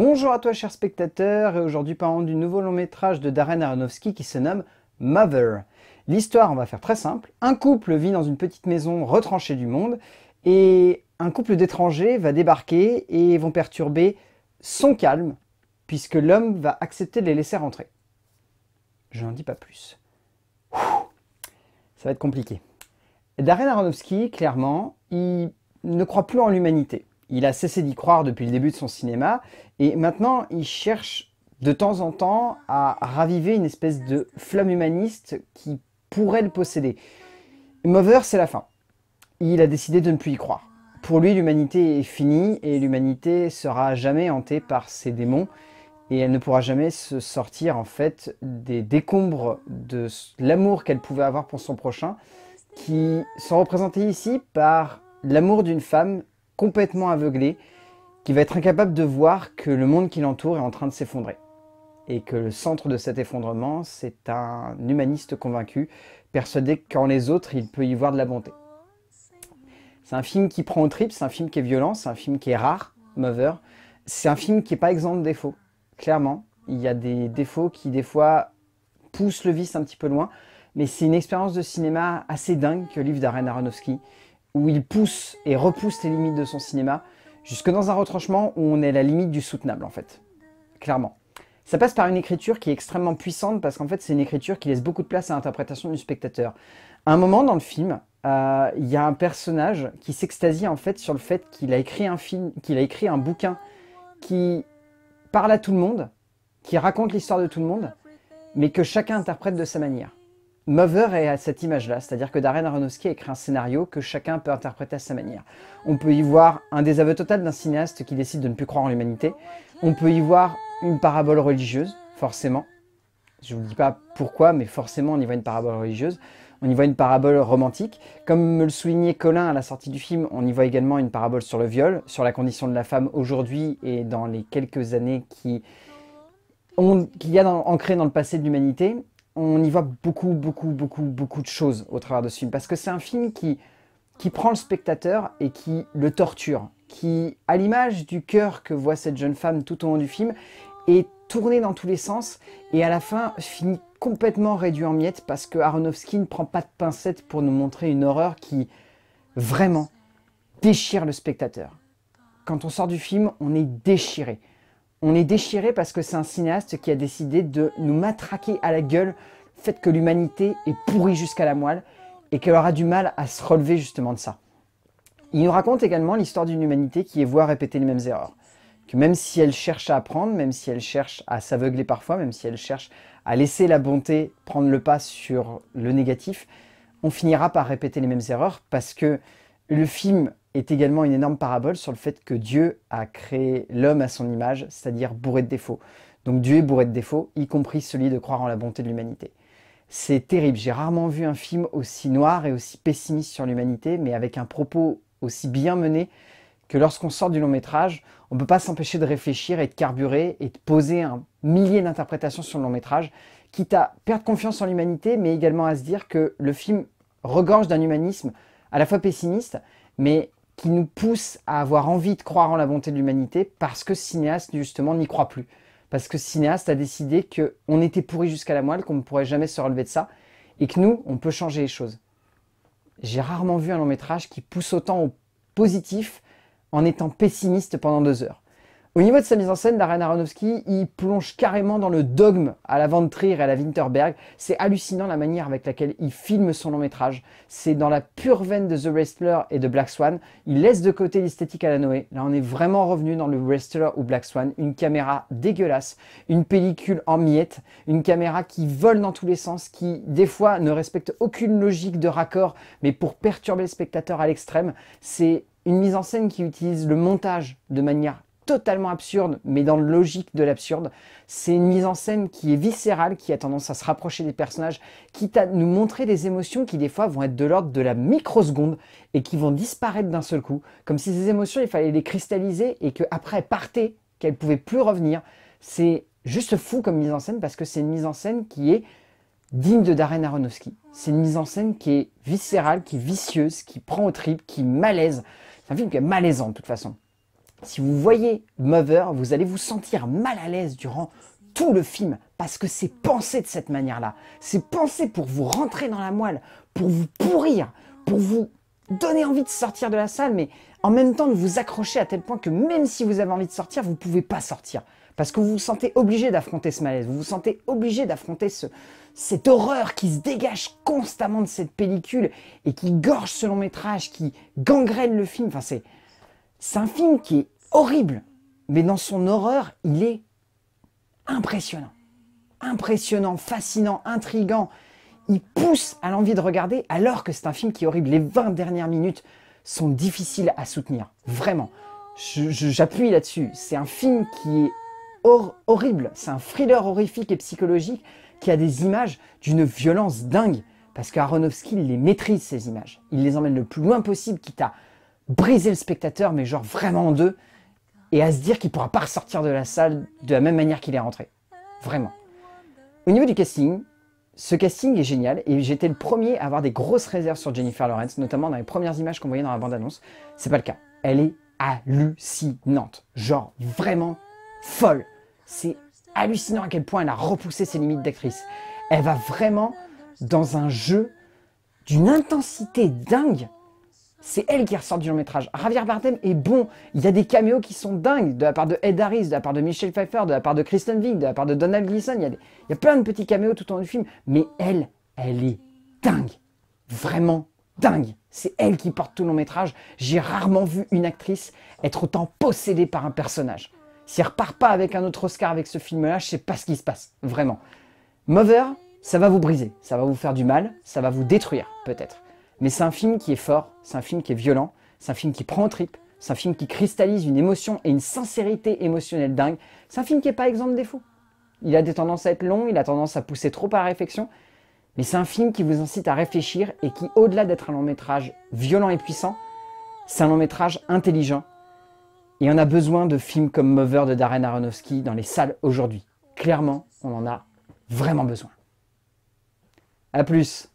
Bonjour à toi chers spectateurs et aujourd'hui parlons du nouveau long métrage de Darren Aronofsky qui se nomme Mother. L'histoire, on va faire très simple, un couple vit dans une petite maison retranchée du monde et un couple d'étrangers va débarquer et vont perturber son calme puisque l'homme va accepter de les laisser rentrer. Je n'en dis pas plus. ça va être compliqué. Darren Aronofsky, clairement, il ne croit plus en l'humanité il a cessé d'y croire depuis le début de son cinéma, et maintenant il cherche de temps en temps à raviver une espèce de flamme humaniste qui pourrait le posséder. Mother, c'est la fin. Il a décidé de ne plus y croire. Pour lui, l'humanité est finie et l'humanité sera jamais hantée par ses démons et elle ne pourra jamais se sortir en fait des décombres de l'amour qu'elle pouvait avoir pour son prochain qui sont représentés ici par l'amour d'une femme complètement aveuglé, qui va être incapable de voir que le monde qui l'entoure est en train de s'effondrer. Et que le centre de cet effondrement, c'est un humaniste convaincu, persuadé qu'en les autres, il peut y voir de la bonté. C'est un film qui prend au trip, c'est un film qui est violent, c'est un film qui est rare, Mover. C'est un film qui n'est pas exempt de défauts, clairement. Il y a des défauts qui, des fois, poussent le vice un petit peu loin. Mais c'est une expérience de cinéma assez dingue que livre Darren Aronofsky où il pousse et repousse les limites de son cinéma, jusque dans un retranchement où on est la limite du soutenable en fait, clairement. Ça passe par une écriture qui est extrêmement puissante parce qu'en fait c'est une écriture qui laisse beaucoup de place à l'interprétation du spectateur. À un moment dans le film, euh, il y a un personnage qui s'extasie en fait sur le fait qu'il a écrit un film, qu'il a écrit un bouquin qui parle à tout le monde, qui raconte l'histoire de tout le monde, mais que chacun interprète de sa manière. Mother est à cette image-là, c'est-à-dire que Darren Aronofsky a écrit un scénario que chacun peut interpréter à sa manière. On peut y voir un désaveu total d'un cinéaste qui décide de ne plus croire en l'humanité. On peut y voir une parabole religieuse, forcément. Je ne vous dis pas pourquoi, mais forcément on y voit une parabole religieuse. On y voit une parabole romantique. Comme me le soulignait Colin à la sortie du film, on y voit également une parabole sur le viol, sur la condition de la femme aujourd'hui et dans les quelques années qui qu'il y a ancré dans le passé de l'humanité on y voit beaucoup, beaucoup, beaucoup, beaucoup de choses au travers de ce film. Parce que c'est un film qui, prend le spectateur et qui le torture, qui, à l'image du cœur que voit cette jeune femme tout au long du film, est tourné dans tous les sens et à la fin finit complètement réduit en miettes parce que Aronofsky ne prend pas de pincettes pour nous montrer une horreur qui vraiment déchire le spectateur. Quand on sort du film, on est déchiré. On est déchiré parce que c'est un cinéaste qui a décidé de nous matraquer à la gueule le fait que l'humanité est pourrie jusqu'à la moelle et qu'elle aura du mal à se relever justement de ça. Il nous raconte également l'histoire d'une humanité qui est voit répéter les mêmes erreurs. Que même si elle cherche à apprendre, même si elle cherche à s'aveugler parfois, même si elle cherche à laisser la bonté prendre le pas sur le négatif, on finira par répéter les mêmes erreurs parce que le film est également une énorme parabole sur le fait que Dieu a créé l'homme à son image, c'est-à-dire bourré de défauts. Donc Dieu est bourré de défauts, y compris celui de croire en la bonté de l'humanité. C'est terrible, j'ai rarement vu un film aussi noir et aussi pessimiste sur l'humanité, mais avec un propos aussi bien mené que lorsqu'on sort du long métrage, on ne peut pas s'empêcher de réfléchir et de carburer et de poser un millier d'interprétations sur le long métrage, quitte à perdre confiance en l'humanité, mais également à se dire que le film regorge d'un humanisme à la fois pessimiste, mais qui nous pousse à avoir envie de croire en la bonté de l'humanité parce que cinéaste, justement, n'y croit plus. Parce que cinéaste a décidé qu'on était pourri jusqu'à la moelle, qu'on ne pourrait jamais se relever de ça, et que nous, on peut changer les choses. J'ai rarement vu un long métrage qui pousse autant au positif en étant pessimiste pendant deux heures. Au niveau de sa mise en scène, Darren Aronofsky, il plonge carrément dans le dogme à la Van et à la Winterberg. C'est hallucinant la manière avec laquelle il filme son long métrage. C'est dans la pure veine de The Wrestler et de Black Swan. Il laisse de côté l'esthétique à la Noé. Là, on est vraiment revenu dans le Wrestler ou Black Swan. Une caméra dégueulasse, une pellicule en miettes, une caméra qui vole dans tous les sens, qui des fois ne respecte aucune logique de raccord, mais pour perturber le spectateur à l'extrême, c'est une mise en scène qui utilise le montage de manière totalement absurde, mais dans le logique de l'absurde. C'est une mise en scène qui est viscérale, qui a tendance à se rapprocher des personnages, qui à nous montrer des émotions qui des fois vont être de l'ordre de la microseconde et qui vont disparaître d'un seul coup, comme si ces émotions, il fallait les cristalliser et qu'après elles partaient, qu'elles ne pouvaient plus revenir. C'est juste fou comme mise en scène parce que c'est une mise en scène qui est digne de Darren Aronofsky. C'est une mise en scène qui est viscérale, qui est vicieuse, qui prend au trip, qui malaise. C'est un film qui est malaisant de toute façon. Si vous voyez Mother, vous allez vous sentir mal à l'aise durant tout le film parce que c'est pensé de cette manière-là. C'est pensé pour vous rentrer dans la moelle, pour vous pourrir, pour vous donner envie de sortir de la salle, mais en même temps de vous accrocher à tel point que même si vous avez envie de sortir, vous ne pouvez pas sortir. Parce que vous vous sentez obligé d'affronter ce malaise, vous vous sentez obligé d'affronter cette horreur qui se dégage constamment de cette pellicule et qui gorge ce long métrage, qui gangrène le film. Enfin, c'est, c'est un film qui est horrible, mais dans son horreur, il est impressionnant. Impressionnant, fascinant, intrigant. Il pousse à l'envie de regarder alors que c'est un film qui est horrible. Les 20 dernières minutes sont difficiles à soutenir. Vraiment. J'appuie là-dessus. C'est un film qui est horrible. C'est un thriller horrifique et psychologique qui a des images d'une violence dingue. Parce qu'Aronofsky, les maîtrise, ces images. Il les emmène le plus loin possible, quitte à briser le spectateur, mais genre vraiment en deux, et à se dire qu'il pourra pas ressortir de la salle de la même manière qu'il est rentré. Vraiment. Au niveau du casting, ce casting est génial et j'étais le premier à avoir des grosses réserves sur Jennifer Lawrence, notamment dans les premières images qu'on voyait dans la bande-annonce. C'est pas le cas. Elle est hallucinante. Genre vraiment folle. C'est hallucinant à quel point elle a repoussé ses limites d'actrice. Elle va vraiment dans un jeu d'une intensité dingue c'est elle qui ressort du long métrage. Javier Bardem est bon. Il y a des caméos qui sont dingues de la part de Ed Harris, de la part de Michelle Pfeiffer, de la part de Kristen Wiig, de la part de Donald Gleason. Il y, a plein de petits caméos tout au long du film. Mais elle, elle est dingue. Vraiment dingue. C'est elle qui porte tout le long métrage. J'ai rarement vu une actrice être autant possédée par un personnage. Si elle repart pas avec un autre Oscar avec ce film-là, je sais pas ce qui se passe. Vraiment. Mother, ça va vous briser. Ça va vous faire du mal. Ça va vous détruire, peut-être. Mais c'est un film qui est fort, c'est un film qui est violent, c'est un film qui prend trip, c'est un film qui cristallise une émotion et une sincérité émotionnelle dingue. C'est un film qui n'est pas exemple de défauts. Il a des tendances à être long, il a tendance à pousser trop à la réflexion, mais c'est un film qui vous incite à réfléchir et qui, au-delà d'être un long métrage violent et puissant, c'est un long métrage intelligent. Et on a besoin de films comme Mover de Darren Aronofsky dans les salles aujourd'hui. Clairement, on en a vraiment besoin. A plus